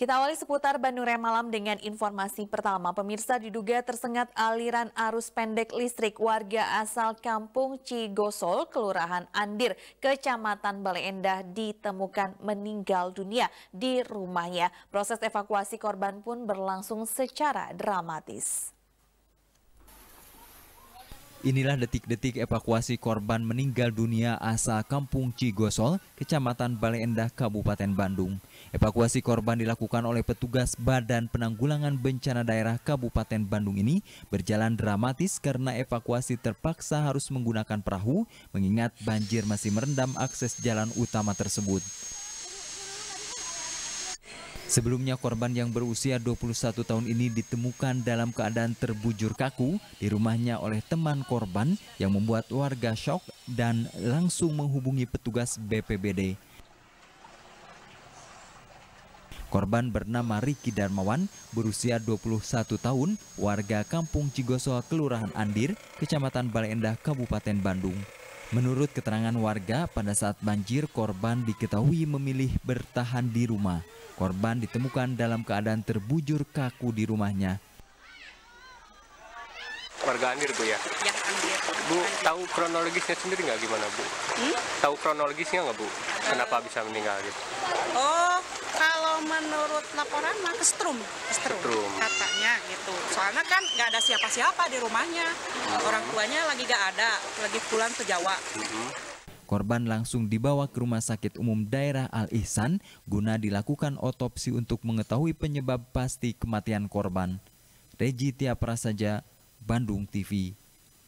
Kita awali seputar Bandung Raya Malam dengan informasi pertama. Pemirsa diduga tersengat aliran arus pendek listrik warga asal kampung Cigosol, Kelurahan Andir, Kecamatan Bale Endah ditemukan meninggal dunia di rumahnya. Proses evakuasi korban pun berlangsung secara dramatis. Inilah detik-detik evakuasi korban meninggal dunia asal Kampung Cigosol, Kecamatan Balai Endah, Kabupaten Bandung. Evakuasi korban dilakukan oleh petugas Badan Penanggulangan Bencana Daerah Kabupaten Bandung ini berjalan dramatis karena evakuasi terpaksa harus menggunakan perahu mengingat banjir masih merendam akses jalan utama tersebut. Sebelumnya korban yang berusia 21 tahun ini ditemukan dalam keadaan terbujur kaku di rumahnya oleh teman korban yang membuat warga shock dan langsung menghubungi petugas BPBD. Korban bernama Riki Darmawan, berusia 21 tahun, warga Kampung Cigosoa Kelurahan Andir, Kecamatan Baleendah, Kabupaten Bandung. Menurut keterangan warga, pada saat banjir korban diketahui memilih bertahan di rumah. Korban ditemukan dalam keadaan terbujur kaku di rumahnya. Warga Andir Bu ya? Ya Andir. Bu tahu kronologisnya sendiri nggak gimana Bu? Hmm? Tahu kronologisnya nggak Bu? Kenapa bisa meninggal gitu? Oh kalau menurut laporan Kestrum, kestrum, kestrum. katanya gitu. Soalnya kan nggak ada siapa-siapa di rumahnya. Hmm. Orang tuanya lagi nggak ada, lagi pulang ke Jawa. Hmm. Korban langsung dibawa ke Rumah Sakit Umum Daerah Al Ihsan guna dilakukan otopsi untuk mengetahui penyebab pasti kematian korban. Regi Tia Prasaja, Bandung TV.